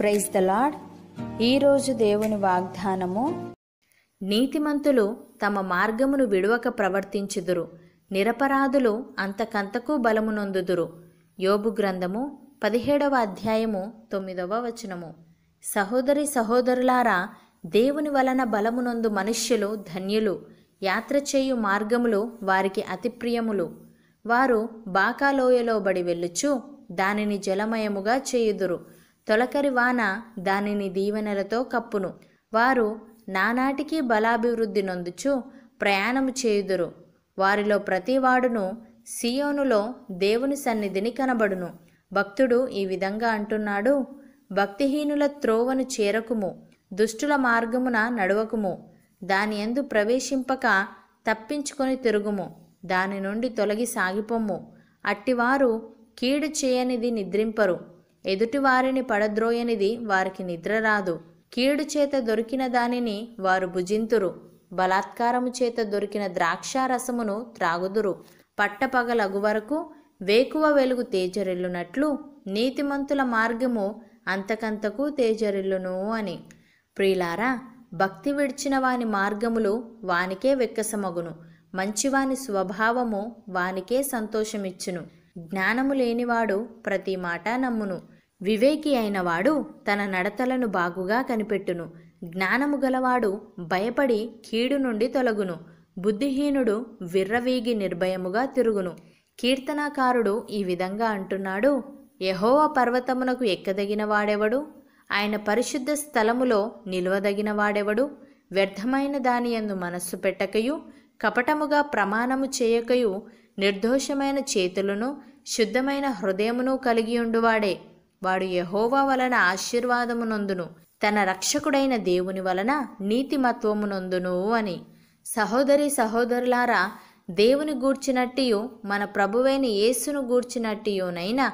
praise the lord ఈరోజు దేవుని వాగ్దానము నీతిమంతులు తమ మార్గమును విడవక ప్రవర్తించుదురు నిరపరాధులు అంతకంతకు బలమునొందుదురు యోబు గ్రంథము పదిహేడవ అధ్యాయము తొమ్మిదవ వచనము సహోదరి సహోదరులారా దేవుని వలన బలమునందు మనుష్యులు ధన్యులు యాత్ర చేయు మార్గములు వారికి అతి ప్రియములు వారు బాకాలోయలోబడి వెళ్ళుచు దానిని జలమయముగా చేయుదురు తొలకరి వాన దానిని దీవెనలతో కప్పును వారు నానాటికి బలాభివృద్ధి నొందుచు ప్రయాణము చేయుదురు వారిలో ప్రతివాడును సియోనులో దేవుని సన్నిధిని కనబడును భక్తుడు ఈ విధంగా అంటున్నాడు భక్తిహీనుల త్రోవను చేరకుము దుష్టుల మార్గమున నడవకుము దాని ఎందు ప్రవేశింపక తప్పించుకొని తిరుగుము దాని నుండి తొలగి సాగిపోము అట్టివారు కీడు చేయనిది నిద్రింపరు ఎదుటి వారిని పడద్రోయనిది వారికి నిద్ర రాదు కీడు చేత దొరికిన దానిని వారు భుజింతురు బలాత్కారము చేత దొరికిన ద్రాక్షారసమును త్రాగుదురు పట్టపగలగు వరకు వేకువ వెలుగు తేజరిల్లునట్లు నీతిమంతుల మార్గము అంతకంతకు తేజరిల్లును అని ప్రియులారా భక్తి విడిచిన వాని మార్గములు వానికే వెక్కసమగును మంచివాని స్వభావము వానికే సంతోషమిచ్చును జ్ఞానము లేనివాడు ప్రతి మాట నమ్మును వివేకి అయినవాడు తన నడతలను బాగుగా కనిపెట్టును జ్ఞానము గలవాడు భయపడి కీడు నుండి తొలగును బుద్ధిహీనుడు విర్రవీగి నిర్భయముగా తిరుగును కీర్తనాకారుడు ఈ విధంగా అంటున్నాడు యహోవ పర్వతమునకు ఎక్కదగిన వాడెవడు ఆయన పరిశుద్ధ స్థలములో నిల్వదగిన వాడెవడు వ్యర్థమైన దాని ఎందు మనస్సు పెట్టకయు కపటముగా ప్రమాణము చేయకయు నిర్దోషమైన చేతులను శుద్ధమైన హృదయమును కలిగి ఉండువాడే వాడు యహోవా వలన ఆశీర్వాదమునందును తన రక్షకుడైన దేవుని వలన నీతిమత్వమునందును అని సహోదరి సహోదరులారా దేవుని గూర్చినట్టియు మన ప్రభువైన యేసును గూర్చినట్టియునైనా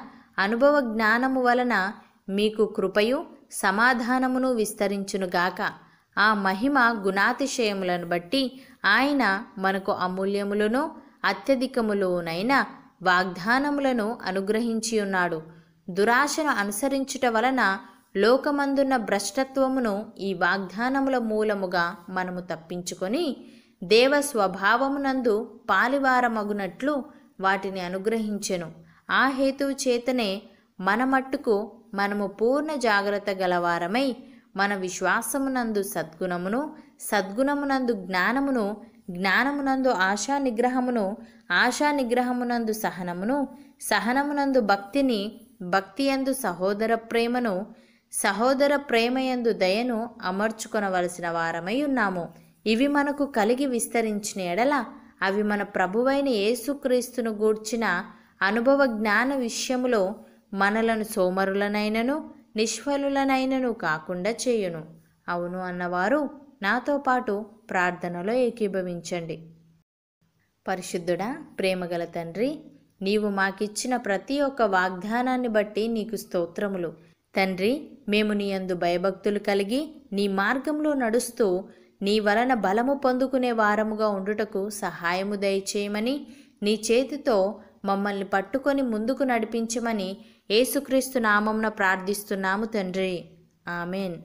అనుభవ జ్ఞానము వలన మీకు కృపయు సమాధానమును విస్తరించునుగాక ఆ మహిమ గుణాతిశయములను బట్టి ఆయన మనకు అమూల్యములను అత్యధికములునైనా వాగ్దానములను అనుగ్రహించి ఉన్నాడు దురాశను అనుసరించుట వలన లోకమందున్న భ్రష్టత్వమును ఈ వాగ్దానముల మూలముగా మనము తప్పించుకొని దేవ స్వభావమునందు పాలివారమగునట్లు వాటిని అనుగ్రహించెను ఆ హేతువు చేతనే మన మట్టుకు మనము పూర్ణ జాగ్రత్త గలవారమై మన విశ్వాసమునందు సద్గుణమును సద్గుణమునందు జ్ఞానమును జ్ఞానమునందు ఆశా నిగ్రహమును ఆశా నిగ్రహమునందు సహనమును సహనమునందు భక్తిని భక్తి యందు సహోదర ప్రేమను సహోదర ప్రేమయందు దయను అమర్చుకొనవలసిన వారమై ఉన్నాము ఇవి మనకు కలిగి విస్తరించిన ఎడల అవి మన ప్రభువైన యేసుక్రీస్తును గూర్చిన అనుభవ జ్ఞాన విషయములో మనలను సోమరులనైనను నిష్ఫలులనైనను కాకుండా చేయును అవును అన్నవారు నాతో పాటు ప్రార్థనలో ఏకీభవించండి పరిశుద్ధుడా ప్రేమగల తండ్రి నీవు మాకిచ్చిన ప్రతి ఒక్క వాగ్దానాన్ని బట్టి నీకు స్తోత్రములు తండ్రి మేము నీ అందు భయభక్తులు కలిగి నీ మార్గంలో నడుస్తూ నీ వలన బలము పొందుకునే వారముగా ఉండుటకు సహాయము దయచేయమని నీ చేతితో మమ్మల్ని పట్టుకొని ముందుకు నడిపించమని ఏసుక్రీస్తు నామంన ప్రార్థిస్తున్నాము తండ్రి ఆమెన్